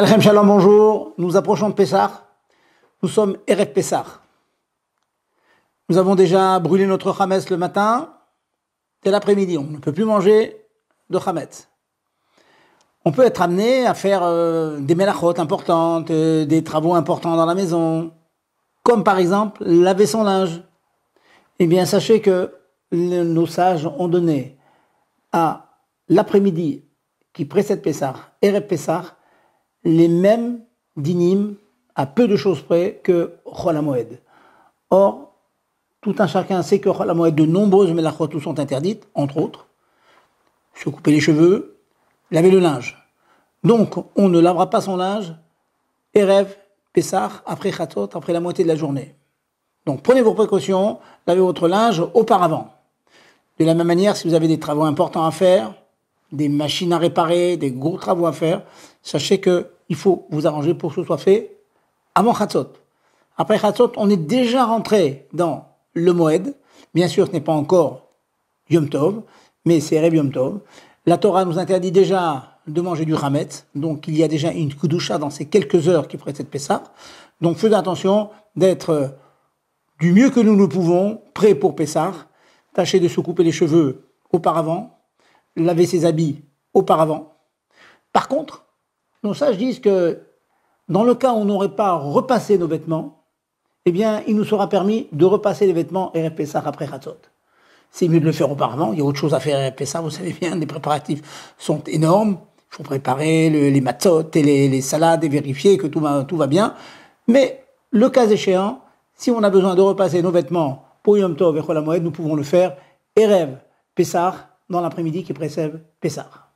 Alchem Shalom, bonjour. Nous approchons de Pessah. Nous sommes Erev Pessah. Nous avons déjà brûlé notre Hametz le matin. Dès l'après-midi, on ne peut plus manger de Hametz. On peut être amené à faire euh, des mélachotes importantes, euh, des travaux importants dans la maison, comme par exemple laver son linge. Eh bien, sachez que nos sages ont donné à l'après-midi qui précède Pessah, Erev Pessah, les mêmes dynimes à peu de choses près que Rola Or, tout un chacun sait que Rola de nombreuses melachotou sont interdites, entre autres, se couper les cheveux, laver le linge. Donc, on ne lavera pas son linge, Erev, Pessar, après Khatot, après la moitié de la journée. Donc, prenez vos précautions, lavez votre linge auparavant. De la même manière, si vous avez des travaux importants à faire, des machines à réparer, des gros travaux à faire, sachez que il faut vous arranger pour que ce soit fait avant Khatzot. Après Khatzot, on est déjà rentré dans le Moed. Bien sûr, ce n'est pas encore Yom Tov, mais c'est Reb Yom Tov. La Torah nous interdit déjà de manger du ramet. donc il y a déjà une Kudusha dans ces quelques heures qui cette Pessah. Donc faites attention d'être euh, du mieux que nous le pouvons, prêt pour Pessah. Tâchez de se couper les cheveux auparavant, laver ses habits auparavant. Par contre, ça, sages disent que dans le cas où on n'aurait pas repassé nos vêtements, eh bien, il nous sera permis de repasser les vêtements et ça après Khatzot. C'est mieux de le faire auparavant, il y a autre chose à faire et ça. vous savez bien, les préparatifs sont énormes, il faut préparer les matzot et les, salades et vérifier que tout va, bien. Mais le cas échéant, si on a besoin de repasser nos vêtements pour Yom Tov et nous pouvons le faire. Erev Pessah dans l'après-midi qui précède Pessah.